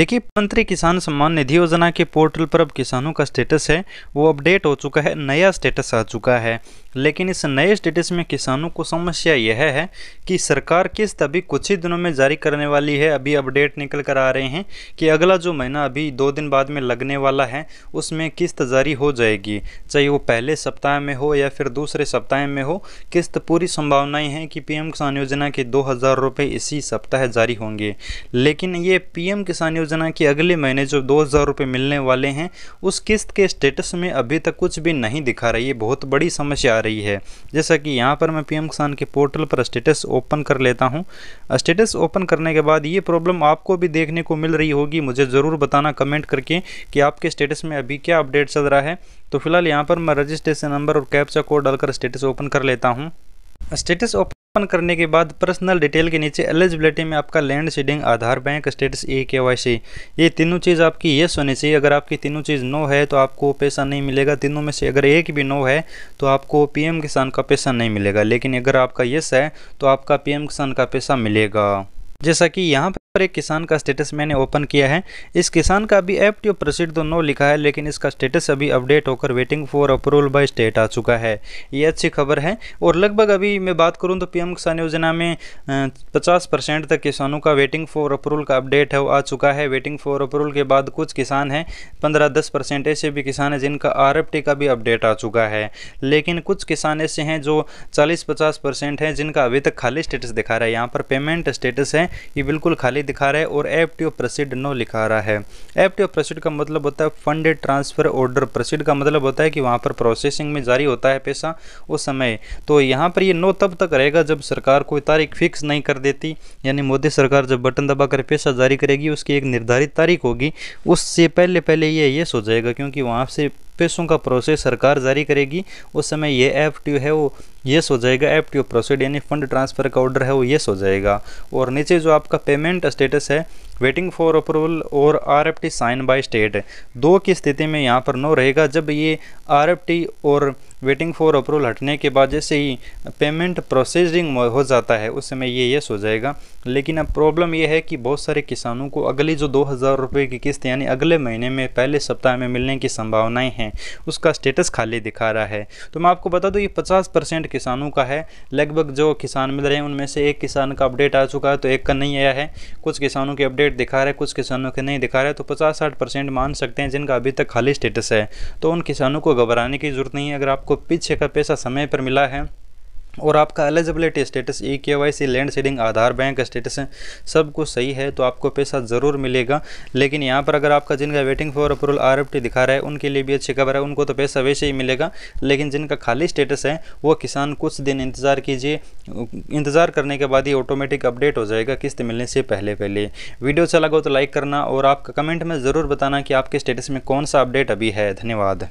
देखिए मंत्री किसान सम्मान निधि योजना के पोर्टल पर अब किसानों का स्टेटस है वो अपडेट हो चुका है नया स्टेटस आ चुका है लेकिन इस नए स्टेटस में किसानों को समस्या यह है कि सरकार किस्त अभी कुछ ही दिनों में जारी करने वाली है अभी अपडेट निकल कर आ रहे हैं कि अगला जो महीना अभी दो दिन बाद में लगने वाला है उसमें किस्त जारी हो जाएगी चाहे वो पहले सप्ताह में हो या फिर दूसरे सप्ताह में हो किस्त पूरी संभावनाएं हैं कि पी किसान योजना के दो हज़ार इसी सप्ताह जारी होंगे लेकिन ये पी किसान योजना के अगले महीने जो दो हज़ार मिलने वाले हैं उस किस्त के स्टेटस में अभी तक कुछ भी नहीं दिखा रही है बहुत बड़ी समस्या आ रही है जैसा कि यहाँ पर मैं पीएम किसान के पोर्टल पर स्टेटस ओपन कर लेता हूँ स्टेटस ओपन करने के बाद ये प्रॉब्लम आपको भी देखने को मिल रही होगी मुझे ज़रूर बताना कमेंट करके कि आपके स्टेटस में अभी क्या अपडेट चल रहा है तो फिलहाल यहाँ पर मैं रजिस्ट्रेशन नंबर और कैप्चा कोड डालकर स्टेटस ओपन कर लेता हूँ स्टेटस ओपन ओपन करने के बाद पर्सनल डिटेल के नीचे एलिजिबिलिटी में आपका land seeding Aadhaar bank status E K Y सी ये तीनों चीज़ आपकी येस होनी चाहिए अगर आपकी तीनों चीज़ नो है तो आपको पैसा नहीं मिलेगा तीनों में से अगर एक भी नो है तो आपको पीएम किसान का पैसा नहीं मिलेगा लेकिन अगर आपका येस है तो आपका पीएम किसान का पैसा मिलेगा जैसा कि यहाँ पर एक किसान का स्टेटस मैंने ओपन किया है इस किसान का अभी एप्ट टू प्रोसीड तो नो लिखा है लेकिन इसका स्टेटस अभी अपडेट होकर waiting for approval by state आ चुका है ये अच्छी खबर है और लगभग अभी मैं बात करूं तो पीएम किसान योजना में 50 परसेंट तक किसानों का वेटिंग फॉर अप्रूवल का अपडेट है वो आ चुका है वेटिंग फॉर अप्रूवल के बाद कुछ किसान हैं पंद्रह दस परसेंट ऐसे भी किसान हैं जिनका आर का भी अपडेट आ चुका है लेकिन कुछ किसान ऐसे हैं जो चालीस पचास परसेंट हैं जिनका अभी तक खाली स्टेटस दिखा रहा है यहाँ पर पेमेंट स्टेटस है ये बिल्कुल खाली जानकारी दिखा रहा है और एफ टी ओ प्रसिड नो लिखा रहा है एफ टी ओ प्रसिड का मतलब होता है फंडेड ट्रांसफ़र ऑर्डर प्रसिड का मतलब होता है कि वहाँ पर प्रोसेसिंग में जारी होता है पैसा उस समय तो यहाँ पर ये नो तब तक रहेगा जब सरकार कोई तारीख फिक्स नहीं कर देती यानी मोदी सरकार जब बटन दबाकर पैसा जारी करेगी उसकी एक निर्धारित तारीख होगी उससे पहले पहले ये ये सो जाएगा क्योंकि वहाँ से पैसों का प्रोसेस सरकार जारी करेगी उस समय ये एफ टी है वो येस हो जाएगा एफ टी प्रोसीड यानी फंड ट्रांसफ़र का ऑर्डर है वो येस हो जाएगा और नीचे जो आपका पेमेंट स्टेटस है वेटिंग फॉर अप्रूवल और R F T sign by state दो की स्थिति में यहाँ पर नो रहेगा जब ये आर एफ टी और वेटिंग फॉर अप्रूवल हटने के बाद जैसे ही पेमेंट प्रोसेसिंग हो जाता है उस समय ये यस हो जाएगा लेकिन अब प्रॉब्लम यह है कि बहुत सारे किसानों को अगली जो दो हज़ार रुपये की किस्त यानी अगले महीने में पहले सप्ताह में मिलने की संभावनाएं हैं उसका स्टेटस खाली दिखा रहा है तो मैं आपको बता दूँ ये पचास परसेंट किसानों का है लगभग जो किसान मिल रहे हैं उनमें से एक किसान का अपडेट आ चुका है तो एक का नहीं आया है कुछ किसानों के अपडेट दिखा रहे कुछ किसानों के नहीं दिखा रहे तो पचास साठ मान सकते हैं जिनका अभी तक खाली स्टेटस है तो उन किसानों को घबराने की जरूरत नहीं है अगर आपको आपको पीछे का पैसा समय पर मिला है और आपका eligibility status E K Y C land seeding Aadhaar bank status सब कुछ सही है तो आपको पैसा ज़रूर मिलेगा लेकिन यहाँ पर अगर आपका जिनका वेटिंग फॉर अप्रूवल आर दिखा रहा है उनके लिए भी अच्छी खबर है उनको तो पैसा वैसे ही मिलेगा लेकिन जिनका खाली स्टेटस है वो किसान कुछ दिन इंतज़ार कीजिए इंतज़ार करने के बाद ही ऑटोमेटिक अपडेट हो जाएगा किस्त मिलने से पहले पहले वीडियो अच्छा लगा तो लाइक करना और आपका कमेंट में ज़रूर बताना कि आपके स्टेटस में कौन सा अपडेट अभी है धन्यवाद